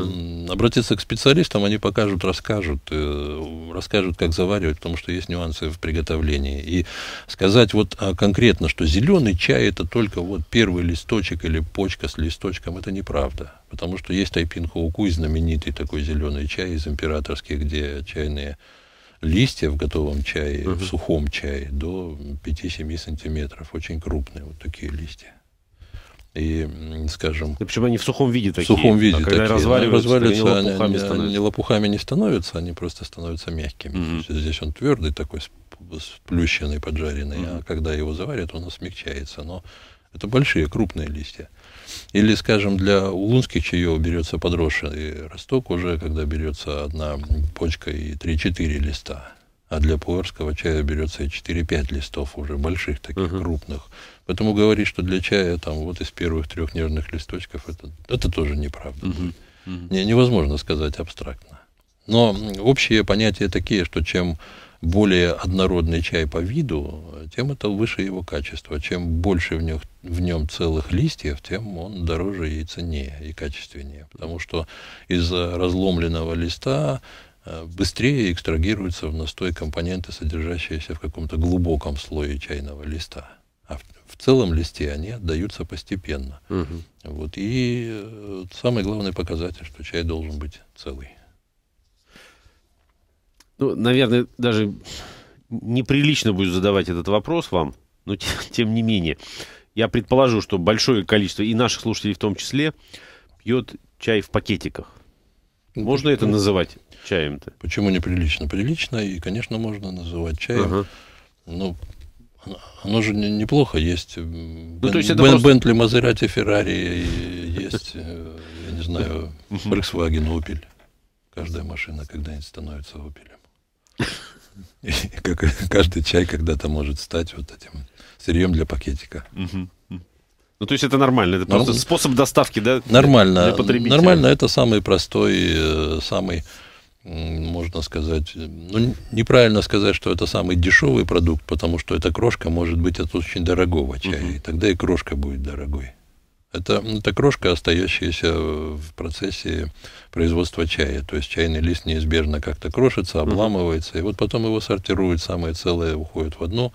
обратиться к специалистам, они покажут, расскажут, э, расскажут, как заваривать, потому что есть нюансы в приготовлении. И сказать вот а, конкретно, что зеленый чай это только вот первый листочек или почка с листочком, это неправда. Потому что есть тайпин хоукуй, знаменитый такой зеленый чай из императорских, где чайные листья в готовом чае, ага. в сухом чае до 5-7 сантиметров, очень крупные вот такие листья и, скажем... И почему они в сухом виде такие? В сухом а виде а когда такие. разваливаются, ну, разваливаются они, лопухами они, они лопухами не становятся, они просто становятся мягкими. Mm-hmm. здесь он твердый такой, сплющенный, поджаренный, mm-hmm. а когда его заварят, он смягчается. Но это большие, крупные листья. Или, скажем, для улунских чаев берется подросший росток уже, когда берется одна почка и 3-4 листа а для пуэрского чая берется 4-5 листов уже больших, таких угу. крупных. Поэтому говорить, что для чая там вот из первых трех нежных листочков, это, это тоже неправда. Угу. Угу. Не, невозможно сказать абстрактно. Но общие понятия такие, что чем более однородный чай по виду, тем это выше его качество. Чем больше в, них, в нем целых листьев, тем он дороже и ценнее, и качественнее. Потому что из разломленного листа Э, быстрее экстрагируются в настой компоненты, содержащиеся в каком-то глубоком слое чайного листа. А в, в целом листе они отдаются постепенно. Угу. Вот, и э, самый главный показатель, что чай должен быть целый. Ну, наверное, даже неприлично будет задавать этот вопрос вам, но тем, тем не менее. Я предположу, что большое количество, и наших слушателей в том числе, пьет чай в пакетиках. Ну, Можно это ну, называть Чаем-то. Почему неприлично? Прилично, и, конечно, можно называть чаем. Ага. Ну, Но оно же неплохо есть. Ну, Бен, то есть это Бен, просто... Бентли, Мазерати, Феррари есть, э, я не знаю, Volkswagen, Opel. Каждая машина когда-нибудь становится Opel. И как, каждый чай когда-то может стать вот этим сырьем для пакетика. Ну, то есть это нормально, это Норм... просто способ доставки, да? Нормально. Для Нормально, это самый простой, э, самый можно сказать, э, ну, неправильно сказать, что это самый дешевый продукт, потому что эта крошка может быть от очень дорогого чая, угу. и тогда и крошка будет дорогой. Это, это крошка, остающаяся в процессе производства чая. То есть чайный лист неизбежно как-то крошится, обламывается, и вот потом его сортируют, самое целое уходит в одну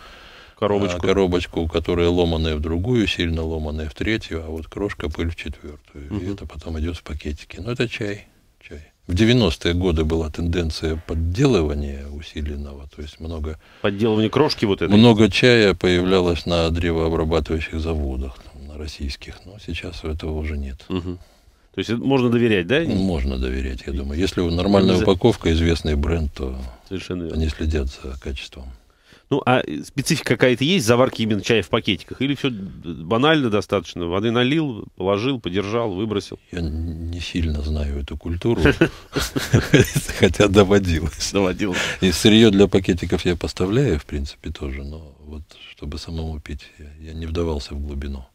а, коробочку, коробочку которая ломаная в другую, сильно ломаная в третью, а вот крошка пыль в четвертую. Угу. И это потом идет в пакетике. Но это чай. В 90-е годы была тенденция подделывания усиленного, то есть много... Подделывание крошки вот этой. Много чая появлялось на древообрабатывающих заводах, там, на российских, но сейчас этого уже нет. Угу. То есть можно доверять, да? Ну, можно доверять, я думаю. Если нормальная упаковка, известный бренд, то Совершенно верно. они следят за качеством. Ну, а специфика какая-то есть заварки именно чая в пакетиках? Или все банально достаточно? Воды налил, положил, подержал, выбросил? Я не сильно знаю эту культуру, хотя доводилось. Доводилось. И сырье для пакетиков я поставляю, в принципе, тоже, но вот чтобы самому пить, я не вдавался в глубину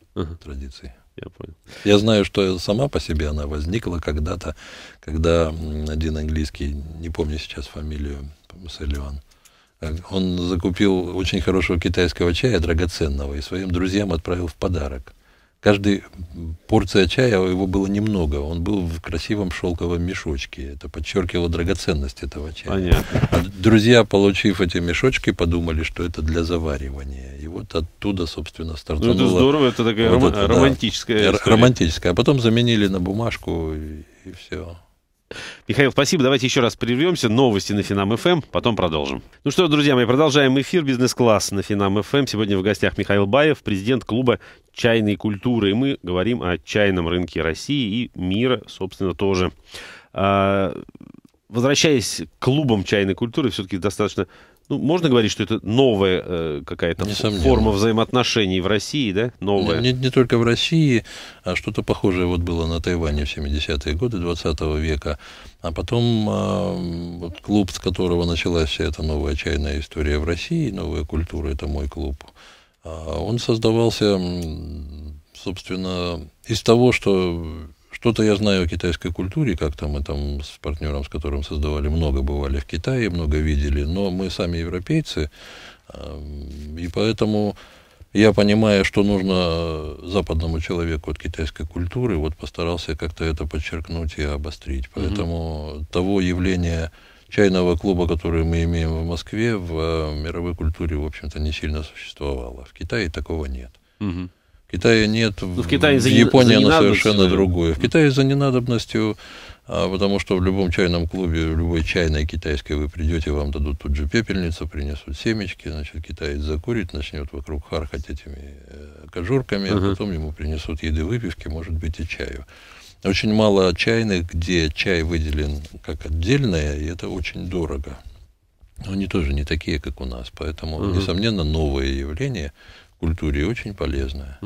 традиций. Я понял. Я знаю, что сама по себе она возникла когда-то, когда один английский, не помню сейчас фамилию, Салливан, он закупил очень хорошего китайского чая, драгоценного, и своим друзьям отправил в подарок. Каждой порция чая а его было немного. Он был в красивом шелковом мешочке. Это подчеркивало драгоценность этого чая. Понятно. А друзья, получив эти мешочки, подумали, что это для заваривания. И вот оттуда, собственно, стартануло. Ну, это здорово, это такая вот ром... это, романтическая история. Романтическая. А потом заменили на бумажку и, и все. Михаил, спасибо. Давайте еще раз прервемся. Новости на Финам ФМ, эм, потом продолжим. Ну что, друзья мои, продолжаем эфир бизнес-класс на Финам ФМ. Эм. Сегодня в гостях Михаил Баев, президент клуба чайной культуры. И мы говорим о чайном рынке России и мира, собственно, тоже. А, возвращаясь к клубам чайной культуры, все-таки достаточно... Ну, можно говорить, что это новая э, какая-то форма взаимоотношений в России, да? Новая. Не, не, не только в России, а что-то похожее вот было на Тайване в 70-е годы 20 -го века. А потом э, вот клуб, с которого началась вся эта новая чайная история в России, новая культура, это мой клуб, э, он создавался, собственно, из того, что что-то я знаю о китайской культуре, как-то мы там с партнером, с которым создавали, много бывали в Китае, много видели, но мы сами европейцы, эм, и поэтому я, понимаю, что нужно западному человеку от китайской культуры, вот постарался как-то это подчеркнуть и обострить. Поэтому mm-hmm. того явления чайного клуба, который мы имеем в Москве, в э, мировой культуре, в общем-то, не сильно существовало. В Китае такого нет. Mm-hmm. Китая нет, Но ну, в, Китае в Японии она совершенно другое. В Китае за ненадобностью а, потому что в любом чайном клубе, в любой чайной китайской вы придете, вам дадут тут же пепельницу, принесут семечки, значит, китаец закурит, начнет вокруг хархать этими э, кожурками, uh-huh. а потом ему принесут еды, выпивки, может быть, и чаю. Очень мало чайных, где чай выделен как отдельное, и это очень дорого. Но они тоже не такие, как у нас, поэтому, uh-huh. несомненно, новое явление – культуре очень полезная.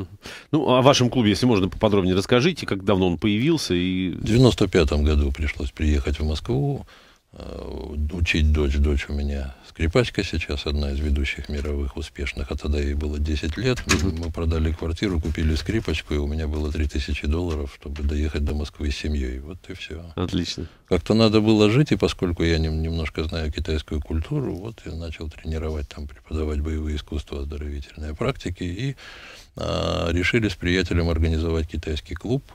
Ну, о вашем клубе, если можно, поподробнее расскажите, как давно он появился и... В 95 году пришлось приехать в Москву. Э, учить дочь. Дочь у меня скрипачка сейчас, одна из ведущих мировых успешных, а тогда ей было 10 лет. Мы продали квартиру, купили скрипочку, и у меня было 3000 долларов, чтобы доехать до Москвы с семьей. Вот и все. Отлично. Как-то надо было жить, и поскольку я немножко знаю китайскую культуру, вот я начал тренировать там, преподавать боевые искусства, оздоровительные практики, и а, решили с приятелем организовать китайский клуб –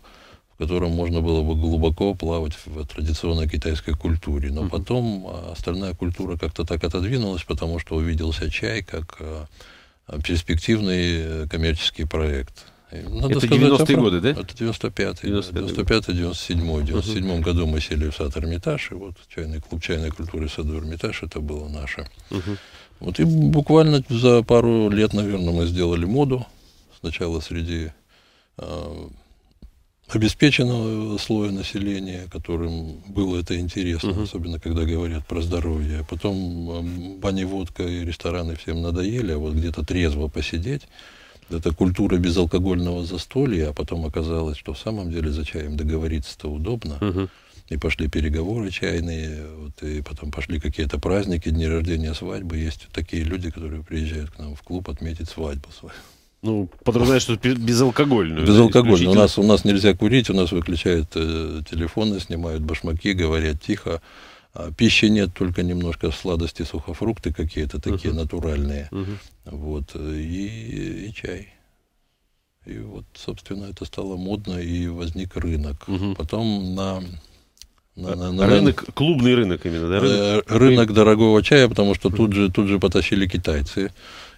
в котором можно было бы глубоко плавать в традиционной китайской культуре. Но потом а, остальная культура как-то так отодвинулась, потому что увиделся чай как а, а, перспективный э, коммерческий проект. Надо это 90-е годы, да? Это 95-й, 95-й, 97-й. В 97-м году мы сели в сад Эрмитаж, и вот чайный клуб чайной культуры саду Эрмитаж, это было наше. Вот и буквально за пару лет, наверное, мы сделали моду. Сначала среди обеспеченного слоя населения, которым было это интересно, угу. особенно когда говорят про здоровье. А потом бани, водка и рестораны всем надоели, а вот где-то трезво посидеть. Это культура безалкогольного застолья, а потом оказалось, что в самом деле за чаем договориться-то удобно. Угу. И пошли переговоры чайные, вот, и потом пошли какие-то праздники, дни рождения, свадьбы. Есть такие люди, которые приезжают к нам в клуб отметить свадьбу свою. Ну, подразумевает, что безалкогольную. Безалкогольную. у нас, у нас нельзя курить, у нас выключают э, телефоны, снимают башмаки, говорят тихо. А пищи нет, только немножко сладости, сухофрукты какие-то такие uh-huh. натуральные. Uh-huh. Вот, э, и, и чай. И вот, собственно, это стало модно, и возник рынок. Угу. Потом на... на, на, на рынок, рын... клубный рынок именно, да? Рынок, э, рынок дорогого чая, потому что тут же, тут же потащили китайцы.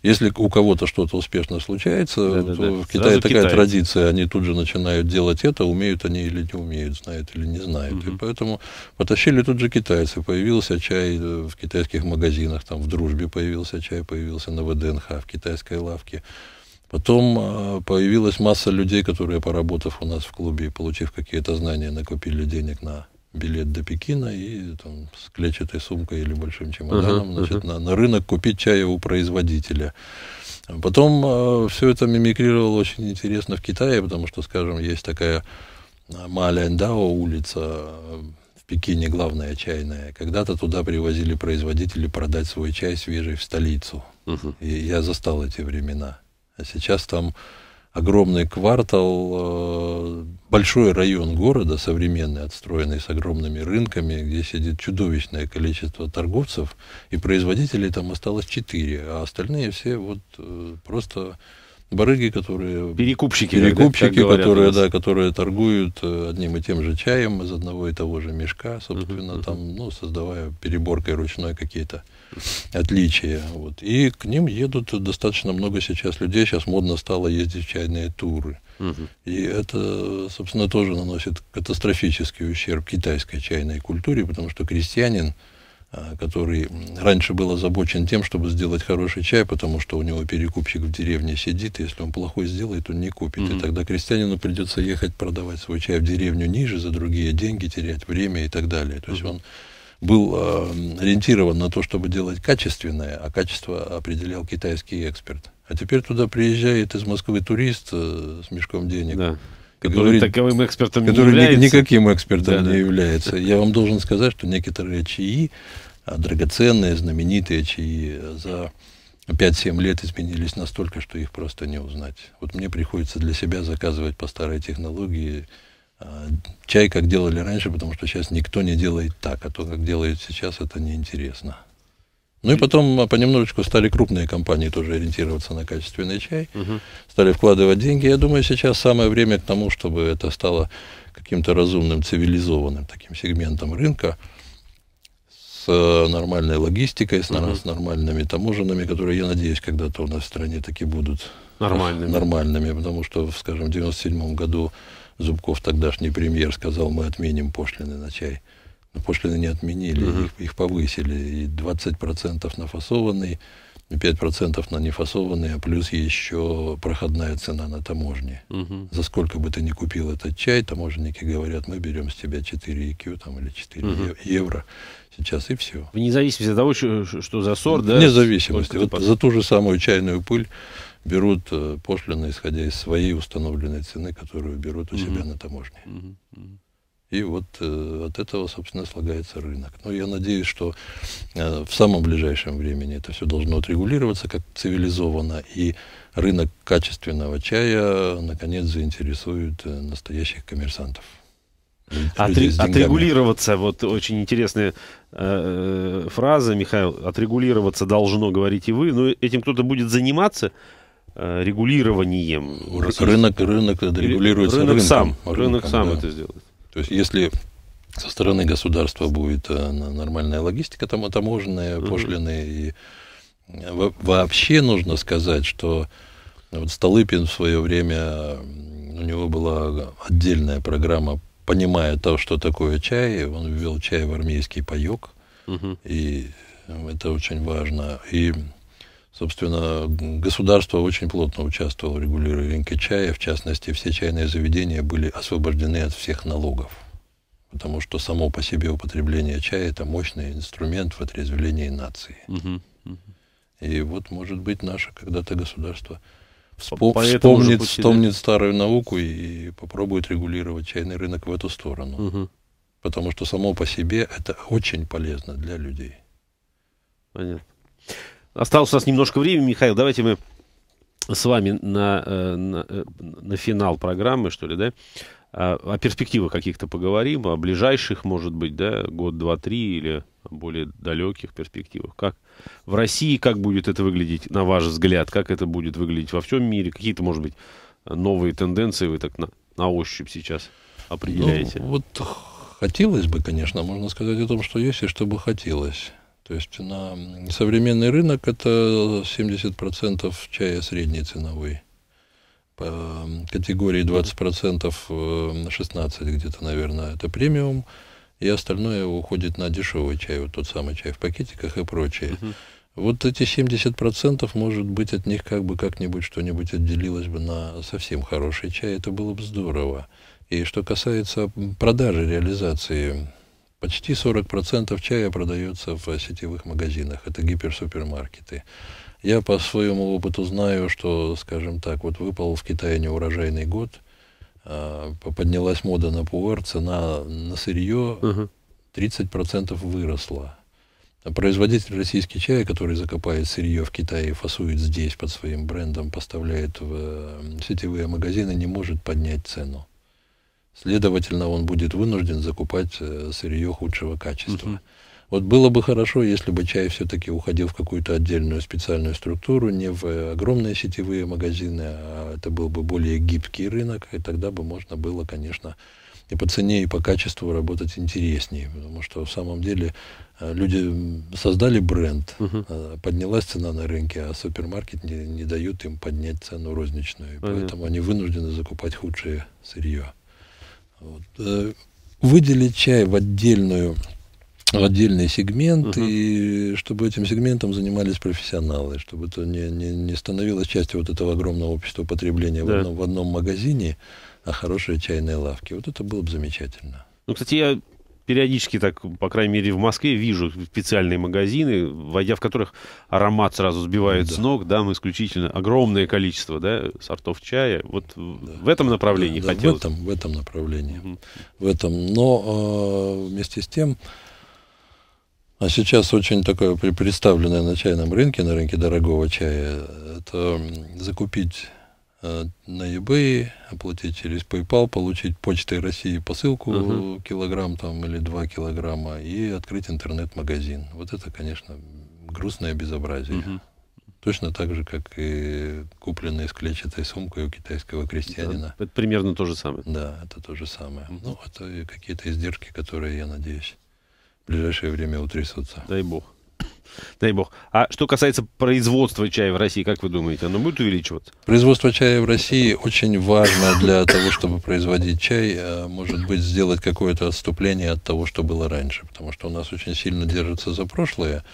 Если у кого-то что-то успешно случается, да, да, да. в Китае Сразу такая Китай. традиция, они тут же начинают делать это, умеют они или не умеют, знают или не знают. Угу. И поэтому потащили тут же китайцы. Появился чай э, в китайских магазинах, там в дружбе появился чай, появился на ВДНХ, в китайской лавке. Потом э, появилась масса людей, которые, поработав у нас в клубе получив какие-то знания, накопили денег на билет до Пекина и там, с клетчатой сумкой или большим чемоданом uh-huh, значит, uh-huh. На, на рынок купить чая у производителя. Потом э, все это мимикрировало очень интересно в Китае, потому что, скажем, есть такая э, Мааляндао улица э, в Пекине, главная чайная. Когда-то туда привозили производители продать свой чай свежий в столицу. Uh-huh. И я застал эти времена. А сейчас там огромный квартал, э, большой район города, современный, отстроенный с огромными рынками, где сидит чудовищное количество торговцев, и производителей там осталось четыре, а остальные все вот э, просто барыги, которые... Перекупщики. Перекупщики, как, которые, да, которые торгуют э, одним и тем же чаем из одного и того же мешка, собственно, uh-huh. там, ну, создавая переборкой ручной какие-то отличия. Вот. И к ним едут достаточно много сейчас людей. Сейчас модно стало ездить в чайные туры. Uh-huh. И это, собственно, тоже наносит катастрофический ущерб китайской чайной культуре, потому что крестьянин, а, который раньше был озабочен тем, чтобы сделать хороший чай, потому что у него перекупщик в деревне сидит, и если он плохой сделает, он не купит. Mm-hmm. И тогда крестьянину придется ехать продавать свой чай в деревню ниже, за другие деньги терять время и так далее. То есть mm-hmm. он был э, ориентирован на то, чтобы делать качественное, а качество определял китайский эксперт. А теперь туда приезжает из Москвы турист э, с мешком денег. Yeah который, таковым экспертом который не является. никаким экспертом да, не да. является. Я вам должен сказать, что некоторые чаи, а, драгоценные, знаменитые чаи, за 5-7 лет изменились настолько, что их просто не узнать. Вот мне приходится для себя заказывать по старой технологии а, чай, как делали раньше, потому что сейчас никто не делает так, а то, как делают сейчас, это неинтересно. Ну и потом а, понемножечку стали крупные компании тоже ориентироваться на качественный чай, угу. стали вкладывать деньги. Я думаю, сейчас самое время к тому, чтобы это стало каким-то разумным, цивилизованным таким сегментом рынка с э, нормальной логистикой, с, угу. с нормальными таможенными, которые, я надеюсь, когда-то у нас в стране таки будут нормальными. нормальными потому что, скажем, в 1997 году Зубков, тогдашний премьер, сказал, мы отменим пошлины на чай пошлины не отменили, угу. их, их повысили. И 20% на фасованный, 5% на нефасованный, а плюс еще проходная цена на таможне. Угу. За сколько бы ты ни купил этот чай, таможенники говорят, мы берем с тебя 4 IQ там, или 4 угу. евро сейчас, и все. Вне зависимости от того, что, что за сорт, да? Вне зависимости. Вот за ту же самую чайную пыль берут э, пошлины, исходя из своей установленной цены, которую берут у угу. себя на таможне. Угу. И вот э, от этого, собственно, слагается рынок. Но ну, я надеюсь, что э, в самом ближайшем времени это все должно отрегулироваться как цивилизованно, и рынок качественного чая, э, наконец, заинтересует э, настоящих коммерсантов. Отре- отрегулироваться, вот очень интересная э, э, фраза, Михаил, отрегулироваться должно, говорите вы, но этим кто-то будет заниматься, э, регулированием. Рынок, рынок регулируется рынок рынком. сам. Рынок, рынок сам да. это сделает. То есть если со стороны государства будет э, нормальная логистика, там таможенные пошлины. И э, вообще нужно сказать, что э, вот Столыпин в свое время, у него была отдельная программа, понимая то, что такое чай, он ввел чай в армейский паек. Угу. И это очень важно. И Собственно, государство очень плотно участвовало в регулировании чая. В частности, все чайные заведения были освобождены от всех налогов. Потому что само по себе употребление чая – это мощный инструмент в отрезвлении нации. И вот, может быть, наше когда-то государство вспом... вспомнит, пути, вспомнит да? старую науку и попробует регулировать чайный рынок в эту сторону. Угу. Потому что само по себе это очень полезно для людей. Понятно. Осталось у нас немножко времени, Михаил. Давайте мы с вами на, э, на, э, на финал программы, что ли, да? А, о перспективах каких-то поговорим, о ближайших, может быть, да, год, два, три или более далеких перспективах. Как в России, как будет это выглядеть, на ваш взгляд, как это будет выглядеть во всем мире? Какие-то, может быть, новые тенденции вы так на, на ощупь сейчас определяете? Ну, вот хотелось бы, конечно, можно сказать о том, что есть и что бы хотелось. То есть на современный рынок это 70% чая средней ценовой. По категории 20% 16 э, где-то, наверное, это премиум. И остальное уходит на дешевый чай, вот тот самый чай в пакетиках и прочее. Вот эти 70%, может быть, от них как бы как-нибудь что-нибудь отделилось бы на совсем хороший чай. Это было бы здорово. И что касается продажи, реализации Почти 40% чая продается в сетевых магазинах. Это гиперсупермаркеты. Я по своему опыту знаю, что, скажем так, вот выпал в Китае неурожайный год, а, поднялась мода на пуэр, цена на сырье угу. 30% выросла. А производитель российский чая, который закопает сырье в Китае фасует здесь под своим брендом, поставляет в сетевые магазины, не может поднять цену. Следовательно, он будет вынужден закупать э, сырье худшего качества. Угу. Вот было бы хорошо, если бы чай все-таки уходил в какую-то отдельную специальную структуру, не в э, огромные сетевые магазины, а это был бы более гибкий рынок, и тогда бы можно было, конечно, и по цене, и по качеству работать интереснее, потому что в самом деле э, люди создали бренд, угу. поднялась цена на рынке, а супермаркет не, не дают им поднять цену розничную, и поэтому они вынуждены закупать худшее сырье. Вот. Э, выделить чай в отдельную в отдельный сегмент, угу. и чтобы этим сегментом занимались профессионалы, чтобы это не, не, не становилось частью вот этого огромного общества потребления да. в, одном, в одном магазине, а хорошие чайные лавки. Вот это было бы замечательно. Ну, кстати, я периодически так, по крайней мере, в Москве вижу специальные магазины, войдя в которых аромат сразу сбивает да. с ног, да, ну, исключительно огромное количество, да, сортов чая. Вот да. в этом направлении да, хотелось. Да, в этом, в этом направлении. Угу. В этом. Но э, вместе с тем, а сейчас очень такое представленное на чайном рынке, на рынке дорогого чая, это закупить Э, на eBay, оплатить через PayPal, получить почтой России посылку uh-huh. килограмм там или два килограмма и открыть интернет-магазин. Вот это, конечно, грустное безобразие. Uh-huh. Точно так же, как и купленные с клетчатой сумкой у китайского крестьянина. Да, это примерно то же самое. Да, это то же самое. Uh-huh. Ну, это какие-то издержки, которые, я надеюсь, в ближайшее время утрясутся. Дай бог. Дай бог. А что касается производства чая в России, как вы думаете, оно будет увеличиваться? Производство чая в России очень важно для того, чтобы производить чай, а, может быть, сделать какое-то отступление от того, что было раньше, потому что у нас очень сильно держится за прошлое.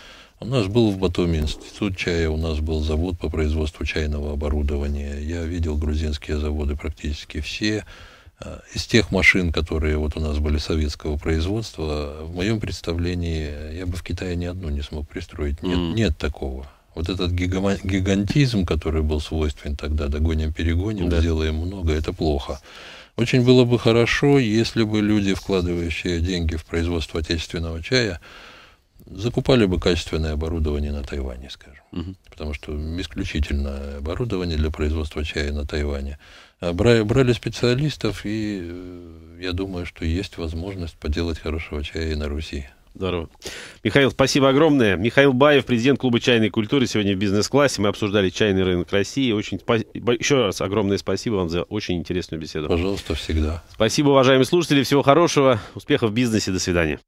У нас был в Батуми институт чая, у нас был завод по производству чайного оборудования. Я видел грузинские заводы практически все. А, из тех машин, которые вот у нас были советского производства, в моем представлении э, я бы в Китае ни одну не смог пристроить. Нет, mm. нет такого. Вот этот гигантизм, который был свойственен тогда, догоним-перегоним, да. сделаем много, это плохо. Очень было бы хорошо, если бы люди, вкладывающие деньги в производство отечественного чая, закупали бы качественное оборудование на Тайване, скажем. Угу. Потому что исключительно оборудование для производства чая на Тайване. А брали, специалистов, и э, я думаю, что есть возможность поделать хорошего чая и на Руси. Здорово. Михаил, спасибо огромное. Михаил Баев, президент клуба чайной культуры, сегодня в бизнес-классе. Мы обсуждали чайный рынок России. Очень Еще раз огромное спасибо вам за очень интересную беседу. Пожалуйста, всегда. Спасибо, уважаемые слушатели. Всего хорошего. Успехов в бизнесе. До свидания.